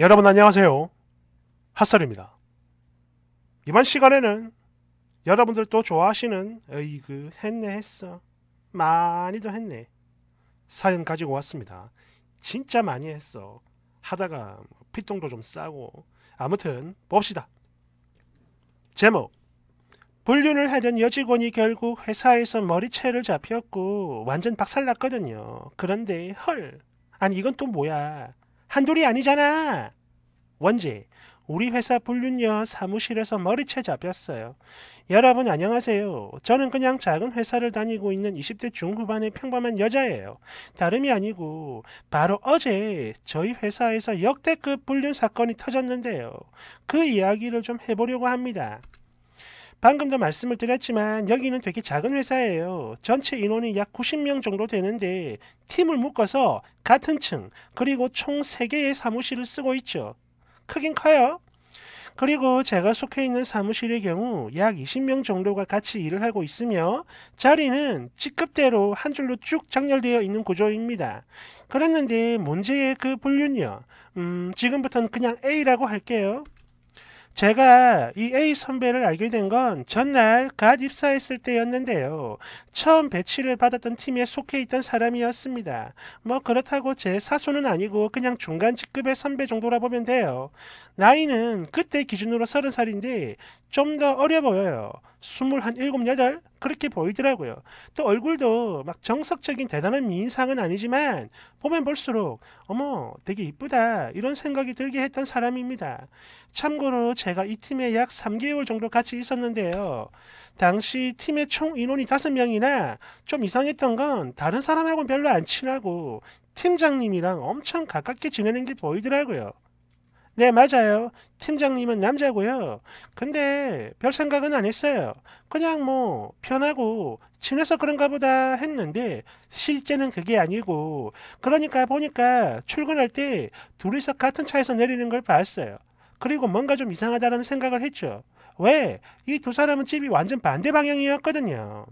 여러분 안녕하세요. 핫설입니다. 이번 시간에는 여러분들도 좋아하시는 으이그 했네 했어 많이도 했네 사연 가지고 왔습니다. 진짜 많이 했어 하다가 피똥도 좀 싸고 아무튼 봅시다. 제목 불륜을 하던 여직원이 결국 회사에서 머리채를 잡혔고 완전 박살났거든요. 그런데 헐 아니 이건 또 뭐야 한둘이 아니잖아. 원지, 우리 회사 불륜녀 사무실에서 머리채 잡혔어요. 여러분 안녕하세요. 저는 그냥 작은 회사를 다니고 있는 20대 중후반의 평범한 여자예요. 다름이 아니고 바로 어제 저희 회사에서 역대급 불륜 사건이 터졌는데요. 그 이야기를 좀 해보려고 합니다. 방금도 말씀을 드렸지만 여기는 되게 작은 회사예요. 전체 인원이 약 90명 정도 되는데 팀을 묶어서 같은 층 그리고 총 3개의 사무실을 쓰고 있죠. 크긴 커요. 그리고 제가 속해 있는 사무실의 경우 약 20명 정도가 같이 일을 하고 있으며 자리는 직급대로 한 줄로 쭉 장렬되어 있는 구조입니다. 그랬는데 문제의 그 분류는요. 음, 지금부터는 그냥 A라고 할게요. 제가 이 A 선배를 알게 된 건 전날 갓 입사했을 때였는데요. 처음 배치를 받았던 팀에 속해 있던 사람이었습니다. 뭐 그렇다고 제 사수는 아니고 그냥 중간 직급의 선배 정도라 보면 돼요. 나이는 그때 기준으로 30살인데 좀 더 어려 보여요. 27, 8? 그렇게 보이더라고요. 또 얼굴도 막 정석적인 대단한 미인상은 아니지만 보면 볼수록 어머 되게 이쁘다 이런 생각이 들게 했던 사람입니다. 참고로 제가 이 팀에 약 3개월 정도 같이 있었는데요. 당시 팀의 총 인원이 5명이나 좀 이상했던 건 다른 사람하고는 별로 안 친하고 팀장님이랑 엄청 가깝게 지내는 게 보이더라고요. 네, 맞아요. 팀장님은 남자고요. 근데 별 생각은 안 했어요. 그냥 뭐 편하고 친해서 그런가 보다 했는데 실제는 그게 아니고 그러니까 보니까 출근할 때 둘이서 같은 차에서 내리는 걸 봤어요. 그리고 뭔가 좀 이상하다는 생각을 했죠. 왜? 이 두 사람은 집이 완전 반대 방향이었거든요.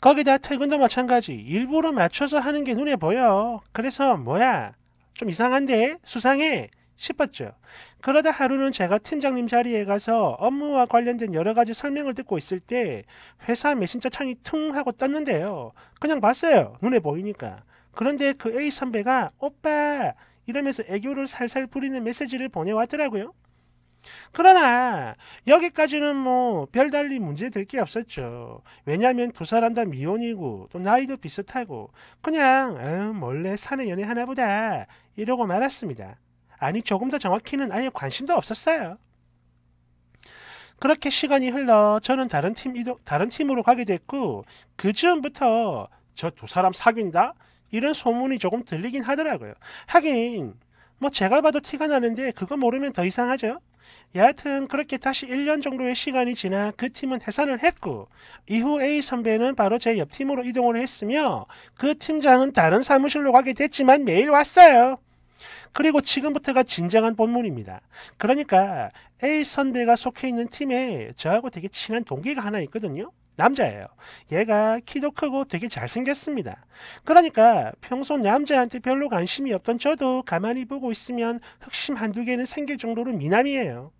거기다 퇴근도 마찬가지. 일부러 맞춰서 하는 게 눈에 보여. 그래서 뭐야? 좀 이상한데? 수상해? 싶었죠. 그러다 하루는 제가 팀장님 자리에 가서 업무와 관련된 여러 가지 설명을 듣고 있을 때 회사 메신저 창이 퉁 하고 떴는데요. 그냥 봤어요. 눈에 보이니까. 그런데 그 A 선배가 오빠 이러면서 애교를 살살 부리는 메시지를 보내왔더라고요. 그러나 여기까지는 뭐 별달리 문제될 게 없었죠. 왜냐하면 두 사람 다 미혼이고 또 나이도 비슷하고 그냥 어, 몰래 사는 연애 하나보다 이러고 말았습니다. 아니 조금 더 정확히는 아예 관심도 없었어요. 그렇게 시간이 흘러 저는 다른 팀 이동, 다른 팀으로 가게 됐고 그 즈음부터 저 두 사람 사귄다 이런 소문이 조금 들리긴 하더라고요. 하긴 뭐 제가 봐도 티가 나는데 그거 모르면 더 이상하죠. 예, 여하튼 그렇게 다시 1년 정도의 시간이 지나 그 팀은 해산을 했고 이후 A 선배는 바로 제 옆팀으로 이동을 했으며 그 팀장은 다른 사무실로 가게 됐지만 매일 왔어요. 그리고 지금부터가 진정한 본문입니다. 그러니까 A 선배가 속해 있는 팀에 저하고 되게 친한 동기가 하나 있거든요. 남자예요. 얘가 키도 크고 되게 잘생겼습니다. 그러니까 평소 남자한테 별로 관심이 없던 저도 가만히 보고 있으면 흑심 한두 개는 생길 정도로 미남이에요.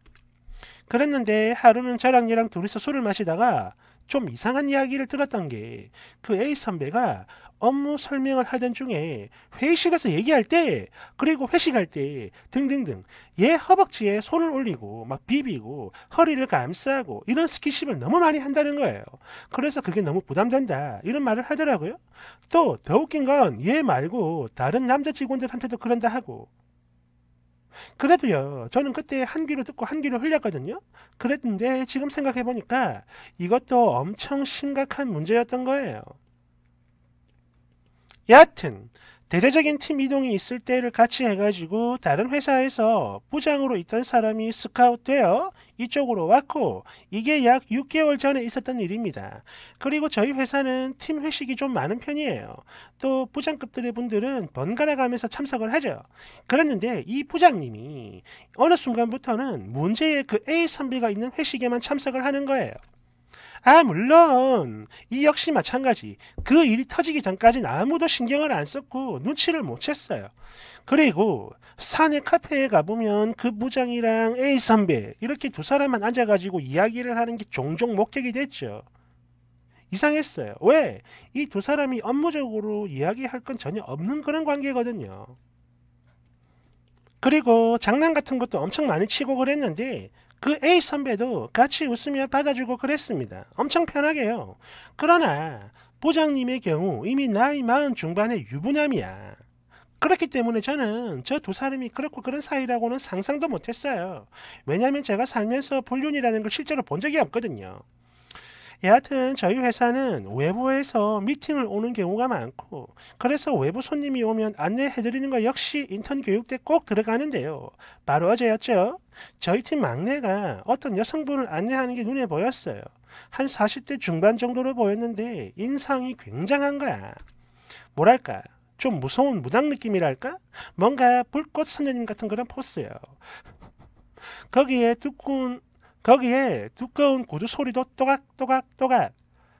그랬는데 하루는 저랑 얘랑 둘이서 술을 마시다가 좀 이상한 이야기를 들었던 게 그 A 선배가 업무 설명을 하던 중에 회의실에서 얘기할 때 그리고 회식할 때 등등등 얘 허벅지에 손을 올리고 막 비비고 허리를 감싸고 이런 스킨십을 너무 많이 한다는 거예요. 그래서 그게 너무 부담된다 이런 말을 하더라고요. 또 더 웃긴 건 얘 말고 다른 남자 직원들한테도 그런다 하고 그래도요, 저는 그때 한 귀로 듣고 한 귀로 흘렸거든요. 그랬는데 지금 생각해보니까 이것도 엄청 심각한 문제였던 거예요. 여하튼 대대적인 팀 이동이 있을 때를 같이 해가지고 다른 회사에서 부장으로 있던 사람이 스카웃되어 이쪽으로 왔고 이게 약 6개월 전에 있었던 일입니다. 그리고 저희 회사는 팀 회식이 좀 많은 편이에요. 또 부장급들의 분들은 번갈아 가면서 참석을 하죠. 그랬는데 이 부장님이 어느 순간부터는 문제의 그 A 선비가 있는 회식에만 참석을 하는 거예요. 아 물론 이 역시 마찬가지 그 일이 터지기 전까진 아무도 신경을 안 썼고 눈치를 못 챘어요. 그리고 산의 카페에 가보면 그 부장이랑 A 선배 이렇게 두 사람만 앉아가지고 이야기를 하는 게 종종 목격이 됐죠. 이상했어요. 왜? 이 두 사람이 업무적으로 이야기할 건 전혀 없는 그런 관계거든요. 그리고 장난 같은 것도 엄청 많이 치고 그랬는데 그 A 선배도 같이 웃으며 받아주고 그랬습니다. 엄청 편하게요. 그러나 부장님의 경우 이미 나이 마흔 중반의 유부남이야. 그렇기 때문에 저는 저 두 사람이 그렇고 그런 사이라고는 상상도 못했어요. 왜냐하면 제가 살면서 불륜이라는 걸 실제로 본 적이 없거든요. 여하튼 저희 회사는 외부에서 미팅을 오는 경우가 많고 그래서 외부 손님이 오면 안내해드리는 거 역시 인턴 교육 때 꼭 들어가는데요. 바로 어제였죠. 저희 팀 막내가 어떤 여성분을 안내하는 게 눈에 보였어요. 한 40대 중반 정도로 보였는데 인상이 굉장한 거야. 뭐랄까 좀 무서운 무당 느낌이랄까? 뭔가 불꽃 선녀님 같은 그런 포스예요. 거기에 두꺼운 거기에 두꺼운 구두 소리도 또각또각또각.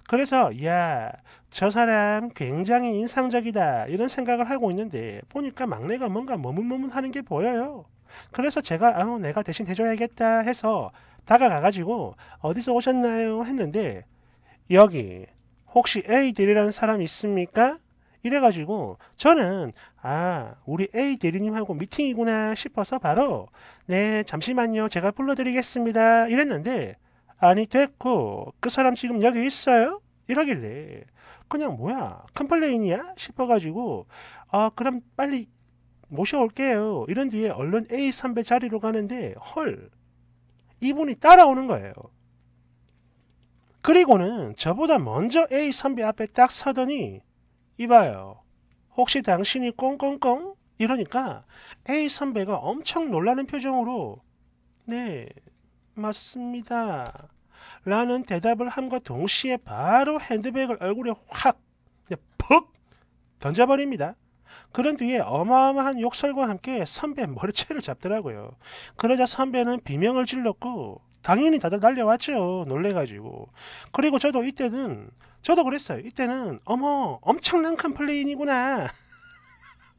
그래서 야, 저 사람 굉장히 인상적이다 이런 생각을 하고 있는데 보니까 막내가 뭔가 머뭇머뭇 하는 게 보여요. 그래서 제가 아우 내가 대신 해줘야겠다 해서 다가가가지고 어디서 오셨나요 했는데 여기 혹시 A들이라는 사람 있습니까? 이래가지고 저는 아 우리 A 대리님하고 미팅이구나 싶어서 바로 네 잠시만요 제가 불러드리겠습니다 이랬는데 아니 됐고 그 사람 지금 여기 있어요? 이러길래 그냥 뭐야 컴플레인이야 싶어가지고 아 그럼 빨리 모셔올게요 이런 뒤에 얼른 A 선배 자리로 가는데 헐 이분이 따라오는 거예요 그리고는 저보다 먼저 A 선배 앞에 딱 서더니 이봐요. 혹시 당신이 꽁꽁꽁? 이러니까 A 선배가 엄청 놀라는 표정으로 네, 맞습니다. 라는 대답을 함과 동시에 바로 핸드백을 얼굴에 확푹 던져버립니다. 그런 뒤에 어마어마한 욕설과 함께 선배 머리채를 잡더라고요. 그러자 선배는 비명을 질렀고 당연히 다들 달려왔죠. 놀래가지고. 그리고 저도 이때는, 저도 그랬어요. 이때는, 어머, 엄청난 컴플레인이구나.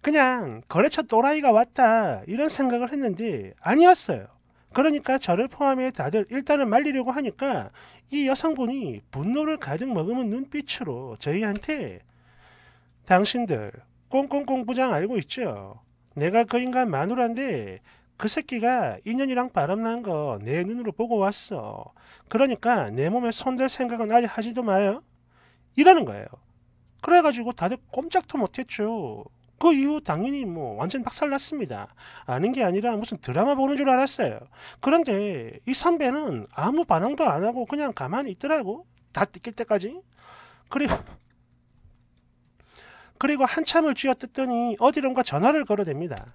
그냥 거래처 또라이가 왔다. 이런 생각을 했는데, 아니었어요. 그러니까 저를 포함해 다들 일단은 말리려고 하니까 이 여성분이 분노를 가득 머금은 눈빛으로 저희한테 당신들 꽁꽁꽁 부장 알고 있죠? 내가 그 인간 마누라인데 그 새끼가 인연이랑 바람난 거 내 눈으로 보고 왔어. 그러니까 내 몸에 손댈 생각은 아직 하지도 마요. 이러는 거예요. 그래가지고 다들 꼼짝도 못했죠. 그 이후 당연히 뭐 완전 박살났습니다. 아는 게 아니라 무슨 드라마 보는 줄 알았어요. 그런데 이 선배는 아무 반응도 안 하고 그냥 가만히 있더라고. 다 뜯길 때까지. 그리고 그리고 한참을 쥐어뜯더니 어디론가 전화를 걸어댑니다.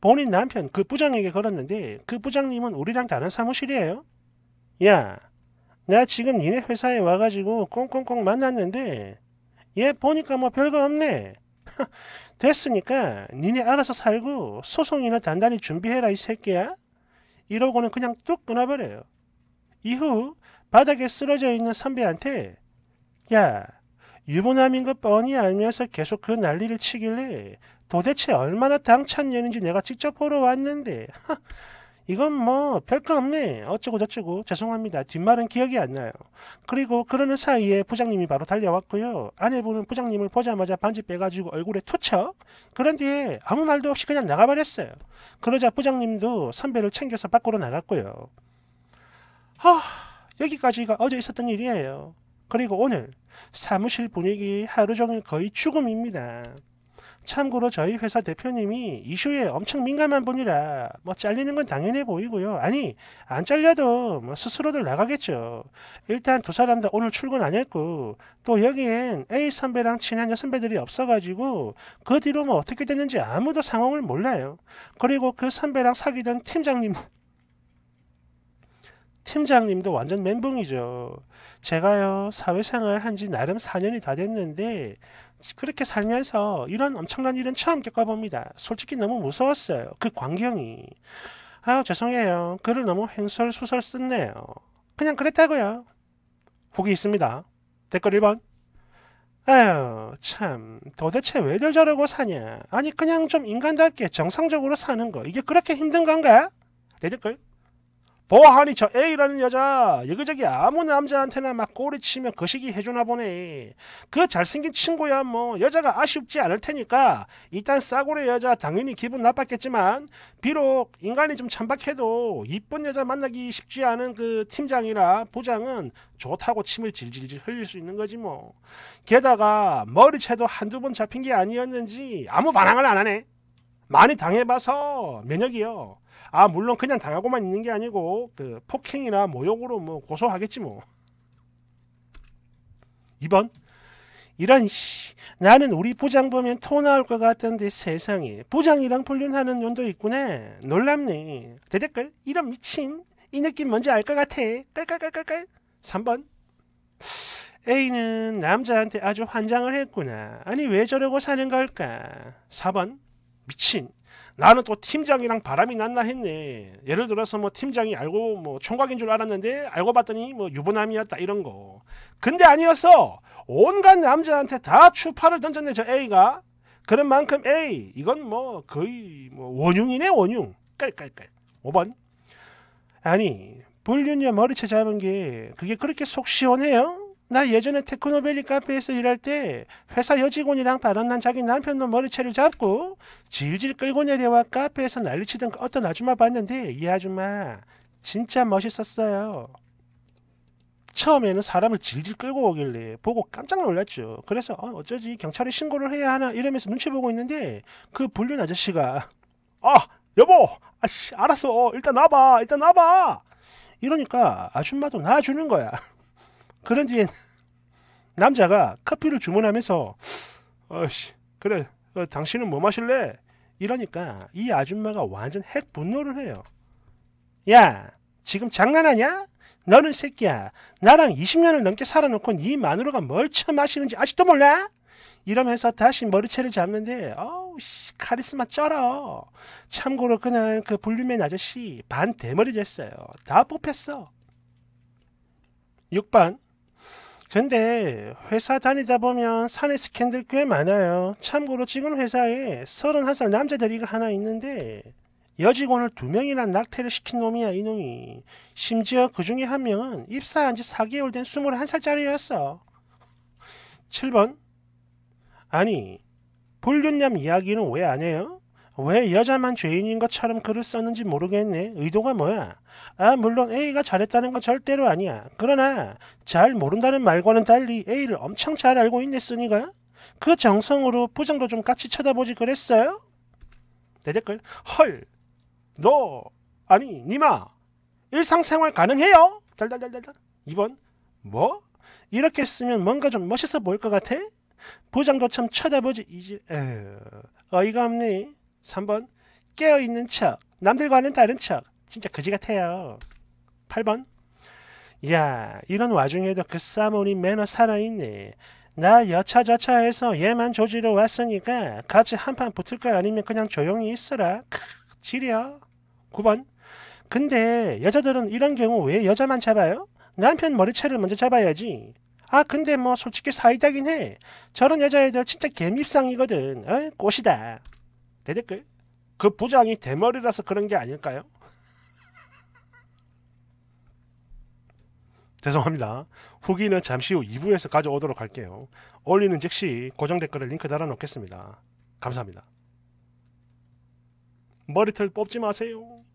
본인 남편 그 부장에게 걸었는데 그 부장님은 우리랑 다른 사무실이에요. 야, 나 지금 니네 회사에 와가지고 꽁꽁꽁 만났는데 얘 보니까 뭐 별거 없네. 됐으니까 니네 알아서 살고 소송이나 단단히 준비해라 이 새끼야. 이러고는 그냥 뚝 끊어버려요. 이후 바닥에 쓰러져 있는 선배한테 야 유부남인 것 뻔히 알면서 계속 그 난리를 치길래 도대체 얼마나 당찬 년는지 내가 직접 보러 왔는데 이건 뭐 별거 없네 어쩌고 저쩌고 죄송합니다 뒷말은 기억이 안 나요 그리고 그러는 사이에 부장님이 바로 달려왔고요 아내분은 부장님을 보자마자 반지 빼가지고 얼굴에 투척 그런 뒤에 아무 말도 없이 그냥 나가버렸어요 그러자 부장님도 선배를 챙겨서 밖으로 나갔고요 하 여기까지가 어제 있었던 일이에요 그리고 오늘 사무실 분위기 하루 종일 거의 죽음입니다 참고로 저희 회사 대표님이 이슈에 엄청 민감한 분이라 뭐 잘리는 건 당연해 보이고요. 아니 안 잘려도 뭐 스스로들 나가겠죠. 일단 두 사람 다 오늘 출근 안 했고 또 여기엔 A 선배랑 친한 여선배들이 없어가지고 그 뒤로 뭐 어떻게 됐는지 아무도 상황을 몰라요. 그리고 그 선배랑 사귀던 팀장님 팀장님도 완전 멘붕이죠. 제가요, 사회생활 한 지 나름 4년이 다 됐는데, 그렇게 살면서 이런 엄청난 일은 처음 겪어봅니다. 솔직히 너무 무서웠어요. 그 광경이. 아 죄송해요. 글을 너무 횡설수설 썼네요. 그냥 그랬다고요. 보기 있습니다. 댓글 1번. 아유, 참, 도대체 왜들 저러고 사냐? 아니, 그냥 좀 인간답게 정상적으로 사는 거. 이게 그렇게 힘든 건가? 내 댓글 보하니 저 A라는 여자 여기저기 아무 남자한테나 막 꼬리치며 거시기 해주나 보네. 그 잘생긴 친구야 뭐 여자가 아쉽지 않을 테니까 일단 싸구려 여자 당연히 기분 나빴겠지만 비록 인간이 좀 천박해도 이쁜 여자 만나기 쉽지 않은 그 팀장이나 부장은 좋다고 침을 질질질 흘릴 수 있는 거지 뭐. 게다가 머리채도 한두 번 잡힌 게 아니었는지 아무 반항을 안 하네. 많이 당해봐서 면역이요. 아 물론 그냥 당하고만 있는 게 아니고 그 폭행이나 모욕으로 뭐 고소하겠지 뭐. 2번 이런 씨 나는 우리 보장 보면 토 나올 것 같던데 세상에 보장이랑 불륜하는 년도 있구나 놀랍네 대댓글 이런 미친 이 느낌 뭔지 알 것 같아 깔깔깔깔깔 3번 A는 남자한테 아주 환장을 했구나 아니 왜 저러고 사는 걸까 4번 미친 나는 또 팀장이랑 바람이 났나 했네. 예를 들어서 뭐 팀장이 알고 뭐 총각인 줄 알았는데 알고 봤더니 뭐 유부남이었다 이런 거. 근데 아니었어. 온갖 남자한테 다 추파를 던졌네 저 A가. 그런 만큼 A 이건 뭐 거의 뭐 원흉이네 원흉. 깔깔깔. 5번. 아니 불륜녀 머리채 잡은 게 그게 그렇게 속 시원해요? 나 예전에 테크노밸리 카페에서 일할 때 회사 여직원이랑 바람난 자기 남편놈 머리채를 잡고 질질 끌고 내려와 카페에서 난리치던 그 어떤 아줌마 봤는데 이 아줌마 진짜 멋있었어요. 처음에는 사람을 질질 끌고 오길래 보고 깜짝 놀랐죠. 그래서 어, 어쩌지 경찰에 신고를 해야 하나 이러면서 눈치 보고 있는데 그 불륜 아저씨가 아 여보 아씨 알았어 일단 놔봐 일단 놔봐 이러니까 아줌마도 나와주는 거야. 그런지 뒤 남자가 커피를 주문하면서 어씨 그래 어, 당신은 뭐 마실래? 이러니까 이 아줌마가 완전 핵 분노를 해요. 야 지금 장난하냐? 너는 새끼야 나랑 20년을 넘게 살아놓고 이 네 마누라가 뭘 처마시는지 아직도 몰라? 이러면서 다시 머리채를 잡는데 어우 씨 카리스마 쩔어 참고로 그날 그불륨맨 아저씨 반 대머리 됐어요 다 뽑혔어 6번 근데 회사 다니다 보면 사내 스캔들 꽤 많아요. 참고로 지금 회사에 31살 남자들이 하나 있는데 여직원을 두 명이나 낙태를 시킨 놈이야 이놈이. 심지어 그 중에 한 명은 입사한 지 4개월 된 21살짜리였어. 7번 아니 불륜남 이야기는 왜 안 해요? 왜 여자만 죄인인 것처럼 글을 썼는지 모르겠네. 의도가 뭐야? 아, 물론 A가 잘했다는 건 절대로 아니야. 그러나 잘 모른다는 말과는 달리 A를 엄청 잘 알고 있냈으니까 그 정성으로 부장도좀 같이 쳐다보지 그랬어요? 내 댓글 헐, 너, 아니, 니마 일상생활 가능해요? 달달달달달 2번 뭐? 이렇게 쓰면 뭔가 좀 멋있어 보일 것 같아? 부장도참 쳐다보지 이제 어이가 없네 3번 깨어있는 척 남들과는 다른 척 진짜 거지 같아요 8번 야 이런 와중에도 그싸모니 매너 살아있네 나 여차저차 해서 얘만 조지러 왔으니까 같이 한판 붙을까 아니면 그냥 조용히 있어라 크 지려 9번 근데 여자들은 이런 경우 왜 여자만 잡아요? 남편 머리채를 먼저 잡아야지 아 근데 뭐 솔직히 사이다긴 해 저런 여자애들 진짜 개밉상이거든 어? 꽃이다 대댓글 그 부장이 대머리라서 그런 게 아닐까요? 죄송합니다. 후기는 잠시 후 2부에서 가져오도록 할게요. 올리는 즉시 고정 댓글에 링크 달아놓겠습니다. 감사합니다. 머리털 뽑지 마세요.